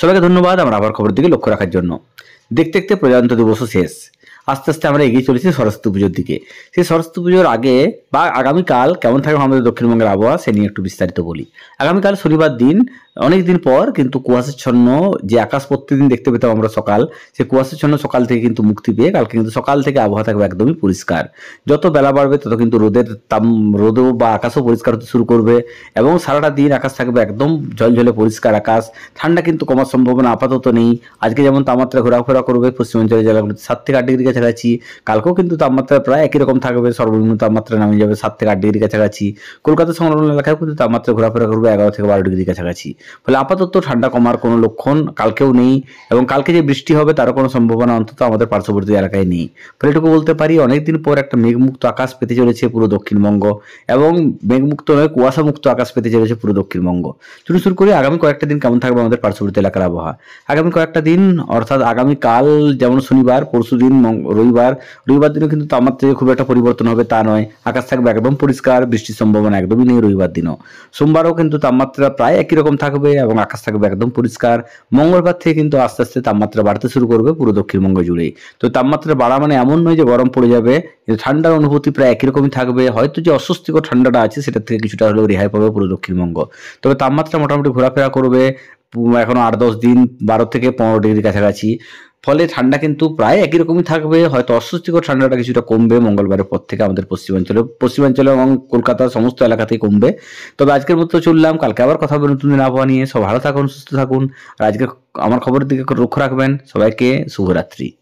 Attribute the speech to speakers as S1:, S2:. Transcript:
S1: সবাইকে ধন্যবাদ আমরা আবার খবর দিকে লক্ষ্য রাখার জন্য দেখতে দেখতে প্রজাতন্ত্র দিবস শেষ আস্তে আস্তে আমরা এগিয়ে চলেছি সরস্বতী পুজোর দিকে সেই সরস্বতী পুজোর আগে বা আগামীকাল কেমন থাকবে আমাদের দক্ষিণবঙ্গের আবহাওয়া সে নিয়ে একটু বিস্তারিত বলি আগামীকাল শনিবার দিন অনেকদিন পর কিন্তু কুয়াশাচ্ছন্ন যে আকাশ প্রতিদিন দেখতে পেতাম আমরা সকাল সে কুয়াশাচ্ছন্ন সকাল থেকে কিন্তু মুক্তি পেয়ে কালকে কিন্তু সকাল থেকে আবহাওয়া থাকবে একদমই পরিষ্কার যত বেলা বাড়বে তত কিন্তু রোদের তাম রোদও বা আকাশও পরিষ্কার হতে শুরু করবে এবং সারাটা দিন আকাশ থাকবে একদম ঝলঝলে পরিষ্কার আকাশ ঠান্ডা কিন্তু কমার সম্ভাবনা আপাতত নেই আজকে যেমন তাপমাত্রা ঘোরাফেরা করবে পশ্চিমাঞ্চলের জেলাগুলোতে সাত থেকে আট ডিগ্রি কাছাকাছি কালকেও কিন্তু তাপমাত্রা প্রায় একই রকম থাকবে সর্বনিম্ন তাপমাত্রা নামে যাবে সাত থেকে আট ডিগ্রি কাছাকাছি কলকাতা সংলগ্ন এলাকায় কিন্তু তাপমাত্রা ঘোরাফেরা করবে এগারো থেকে বারো ডিগ্রি কাছাকাছি ফলে আপাতত ঠান্ডা কমার কোনো লক্ষণ কালকেও নেই এবং কালকে যে বৃষ্টি হবে তারও কোনো সম্ভাবনা অন্তত আমাদের পার্শ্ববর্তী এলাকায় নেই ফলে এটুকু বলতে পারি অনেকদিন পর একটা মেঘমুক্ত আকাশ পেতে চলেছে পুরো দক্ষিণবঙ্গ এবং মেঘমুক্ত নয় কুয়াশামুক্ত আকাশ পেতে চলেছে পুরো দক্ষিণবঙ্গ শুরু শুরু করে আগামী কয়েকটা দিন কেমন থাকবে আমাদের পার্শ্ববর্তী এলাকার আবহাওয়া আগামী কয়েকটা দিন অর্থাৎ আগামী কাল যেমন শনিবার পরশু দিন রবিবার রবিবার দিনও কিন্তু তাপমাত্রায় খুব একটা পরিবর্তন হবে তা নয় আকাশ থাকবে একদম পরিষ্কার বৃষ্টির সম্ভাবনা একদমই নেই রবিবার দিনও সোমবারও কিন্তু তাপমাত্রা প্রায় একই রকম থাকবে থাকবে এবং আকাশ থাকবে একদম পরিষ্কার মঙ্গলবার থেকে কিন্তু আস্তে আস্তে তাপমাত্রা বাড়তে শুরু করবে পুরো দক্ষিণবঙ্গ জুড়েই তো তাপমাত্রা বাড়া মানে এমন নয় যে গরম পড়ে যাবে কিন্তু ঠান্ডার অনুভূতি প্রায় একই রকমই থাকবে হয়তো যে অস্বস্তিকর ঠান্ডাটা আছে সেটা থেকে কিছুটা হলেও রেহাই পাবে পুরো দক্ষিণবঙ্গ তবে তাপমাত্রা মোটামুটি ঘোরাফেরা করবে এখনো আট দশ দিন বারো থেকে পনেরো ডিগ্রির কাছাকাছি ফলে ঠান্ডা কিন্তু প্রায় একই রকমই থাকবে হয়তো অস্বস্তিকর ঠান্ডাটা কিছুটা কমবে মঙ্গলবারের পর থেকে আমাদের পশ্চিমাঞ্চলে পশ্চিমাঞ্চলে এবং কলকাতার সমস্ত এলাকাতেই কমবে তবে আজকের মতো চললাম কালকে আবার কথা হবে নতুন আবহাওয়া নিয়ে সব ভালো থাকুন সুস্থ থাকুন আর আজকে আমার খবরের দিকে লক্ষ্য রাখবেন সবাইকে শুভরাত্রি